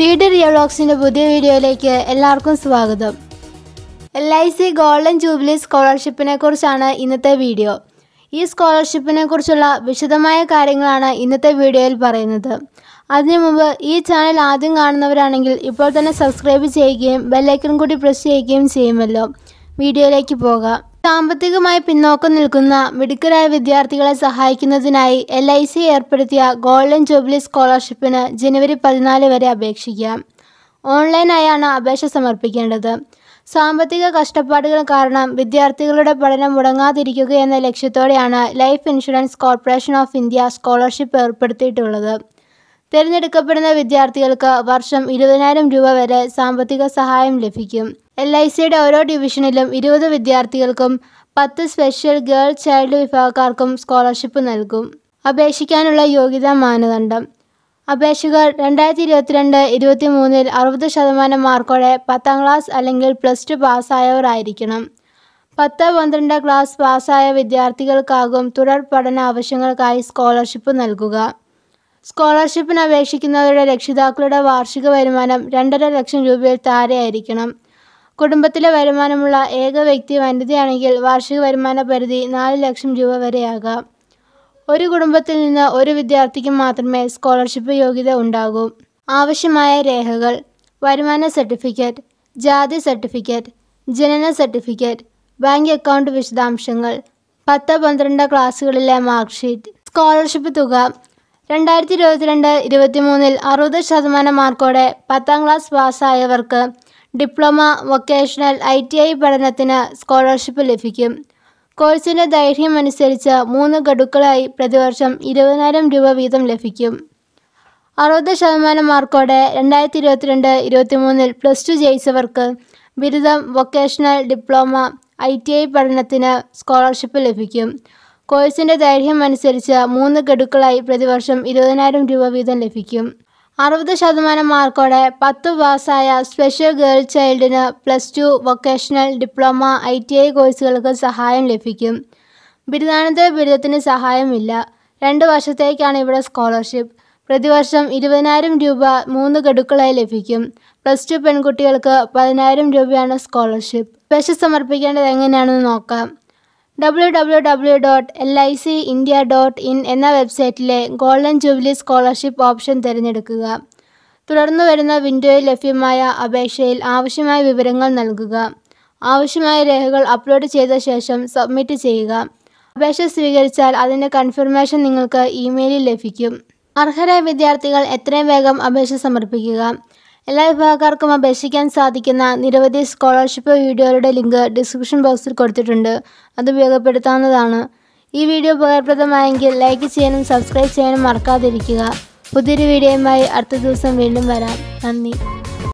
D D റിയോളോക്സിൻ്റെ പുതിയ വീഡിയോയിലേക്ക് എല്ലാവർക്കും സ്വാഗതം L I C golden jubilee സ്കോളർഷിപ്പിനെ കുറിച്ചാണ് ഇന്നത്തെ വീഡിയോ ഈ സ്കോളർഷിപ്പിനെ കുറിച്ചുള്ള വിശദമായ കാര്യങ്ങളാണ് ഇന്നത്തെ വീഡിയോയിൽ പറയുന്നത് അതിനു മുമ്പ് ഈ ചാനൽ ആദ്യം കാണുന്നവരാണെങ്കിൽ ഇപ്പോൾ തന്നെ സബ്സ്ക്രൈബ് ചെയ്യുകയും ബെല്ലൈക്കൺ കൂടി പ്രസ് ചെയ്യുകയും ചെയ്യുമല്ലോ വീഡിയോയിലേക്ക് പോകാം സാമ്പത്തികമായി പിന്നോക്കം നിൽക്കുന്ന മിടുക്കരായ വിദ്യാർത്ഥികളെ സഹായിക്കുന്നതിനായി എൽ ഐ സി ഏർപ്പെടുത്തിയ ഗോൾഡൻ ജൂബിലി സ്കോളർഷിപ്പിന് ജനുവരി പതിനാല് വരെ അപേക്ഷിക്കാം ഓൺലൈനായാണ് അപേക്ഷ സമർപ്പിക്കേണ്ടത് സാമ്പത്തിക കഷ്ടപ്പാടുകൾ കാരണം വിദ്യാർത്ഥികളുടെ പഠനം മുടങ്ങാതിരിക്കുക എന്ന ലക്ഷ്യത്തോടെയാണ് life insurance corporation of India scholarship ഏർപ്പെടുത്തിയിട്ടുള്ളത് തിരഞ്ഞെടുക്കപ്പെടുന്ന വിദ്യാർത്ഥികൾക്ക് വർഷം ഇരുപതിനായിരം രൂപ വരെ സാമ്പത്തിക സഹായം ലഭിക്കും എൽ ഐ സിയുടെ ഓരോ ഡിവിഷനിലും ഇരുപത് വിദ്യാർത്ഥികൾക്കും പത്ത് സ്പെഷ്യൽ ഗേൾ ചൈൽഡ് വിഭാഗക്കാർക്കും സ്കോളർഷിപ്പ് നൽകും അപേക്ഷിക്കാനുള്ള യോഗ്യതാ മാനദണ്ഡം അപേക്ഷകർ രണ്ടായിരത്തി ഇരുപത്തിരണ്ട് ഇരുപത്തി മൂന്നിൽ അറുപത് ശതമാനം മാർക്കോടെ പത്താം ക്ലാസ് അല്ലെങ്കിൽ പ്ലസ് ടു പാസ്സായവരായിരിക്കണം പത്ത് പന്ത്രണ്ട് ക്ലാസ് പാസ്സായ വിദ്യാർത്ഥികൾക്കാകും തുടർ പഠന ആവശ്യങ്ങൾക്കായി സ്കോളർഷിപ്പ് നൽകുക സ്കോളർഷിപ്പിന് അപേക്ഷിക്കുന്നവരുടെ രക്ഷിതാക്കളുടെ വാർഷിക വരുമാനം രണ്ടര ലക്ഷം രൂപയിൽ താഴെയായിരിക്കണം കുടുംബത്തിലെ വരുമാനമുള്ള ഏക വ്യക്തി വനിതയാണെങ്കിൽ വാർഷിക വരുമാന പരിധി നാല് ലക്ഷം രൂപ വരെയാകാം ഒരു കുടുംബത്തിൽ നിന്ന് ഒരു വിദ്യാർത്ഥിക്ക് മാത്രമേ സ്കോളർഷിപ്പ് യോഗ്യത ഉണ്ടാകൂ ആവശ്യമായ രേഖകൾ വരുമാന സർട്ടിഫിക്കറ്റ് ജാതി സർട്ടിഫിക്കറ്റ് ജനന സർട്ടിഫിക്കറ്റ് ബാങ്ക് അക്കൗണ്ട് വിശദാംശങ്ങൾ പത്ത് പന്ത്രണ്ട് ക്ലാസ്സുകളിലെ മാർക്ക് ഷീറ്റ് സ്കോളർഷിപ്പ് തുക രണ്ടായിരത്തി ഇരുപത്തിരണ്ട് ഇരുപത്തിമൂന്നിൽ അറുപത് ശതമാനം മാർക്കോടെ പത്താം ക്ലാസ് പാസ്സായവർക്ക് diploma vocational I T I പഠനത്തിന് സ്കോളർഷിപ്പ് ലഭിക്കും കോഴ്സിൻ്റെ ദൈർഘ്യം അനുസരിച്ച് മൂന്ന് ഗഡുക്കളായി പ്രതിവർഷം ഇരുപതിനായിരം രൂപ വീതം ലഭിക്കും അറുപത് ശതമാനം മാർക്കോടെ രണ്ടായിരത്തി ഇരുപത്തിരണ്ട് മൂന്നിൽ പ്ലസ് ടു ജയിച്ചവർക്ക് ബിരുദം vocational diploma I T I പഠനത്തിന് സ്കോളർഷിപ്പ് ലഭിക്കും കോഴ്സിൻ്റെ ദൈർഘ്യം അനുസരിച്ച് മൂന്ന് ഗഡുക്കളായി പ്രതിവർഷം ഇരുപതിനായിരം രൂപ വീതം ലഭിക്കും അറുപത് ശതമാനം മാർക്കോടെ പത്ത് പാസ്സായ സ്പെഷ്യൽ ഗേൾ ചൈൽഡിന് plus two vocational diploma I T I കോഴ്സുകൾക്ക് സഹായം ലഭിക്കും ബിരുദാനന്തര ബിരുദത്തിന് സഹായമില്ല രണ്ട് വർഷത്തേക്കാണ് ഇവിടെ സ്കോളർഷിപ്പ് പ്രതിവർഷം ഇരുപതിനായിരം രൂപ മൂന്ന് ഗഡുക്കളായി ലഭിക്കും പ്ലസ് ടു പെൺകുട്ടികൾക്ക് പതിനായിരം രൂപയാണ് സ്കോളർഷിപ്പ് സ്പെഷ്യൽ സമർപ്പിക്കേണ്ടത് എങ്ങനെയാണെന്ന് നോക്കാം W W W dot L I C India dot in എന്ന വെബ്സൈറ്റിലെ ഗോൾഡൻ ജൂബിലി സ്കോളർഷിപ്പ് ഓപ്ഷൻ തിരഞ്ഞെടുക്കുക തുടർന്ന് വരുന്ന വിൻഡോയിൽ ലഭ്യമായ അപേക്ഷയിൽ ആവശ്യമായ വിവരങ്ങൾ നൽകുക ആവശ്യമായ രേഖകൾ അപ്ലോഡ് ചെയ്ത ശേഷം സബ്മിറ്റ് ചെയ്യുക അപേക്ഷ സ്വീകരിച്ചാൽ അതിൻ്റെ കൺഫർമേഷൻ നിങ്ങൾക്ക് ഇമെയിലിൽ ലഭിക്കും അർഹരായ വിദ്യാർത്ഥികൾ എത്രയും വേഗം അപേക്ഷ സമർപ്പിക്കുക എല്ലാ വിഭാഗക്കാർക്കും അപേക്ഷിക്കാൻ സാധിക്കുന്ന നിരവധി സ്കോളർഷിപ്പ് വീഡിയോകളുടെ ലിങ്ക് ഡിസ്ക്രിപ്ഷൻ ബോക്സിൽ കൊടുത്തിട്ടുണ്ട് അത് ഉപയോഗപ്പെടുത്താവുന്നതാണ് ഈ വീഡിയോ ഉപകാരപ്രദമായെങ്കിൽ ലൈക്ക് ചെയ്യാനും സബ്സ്ക്രൈബ് ചെയ്യാനും മറക്കാതിരിക്കുക പുതിയൊരു വീഡിയോയുമായി അടുത്ത ദിവസം വീണ്ടും വരാം നന്ദി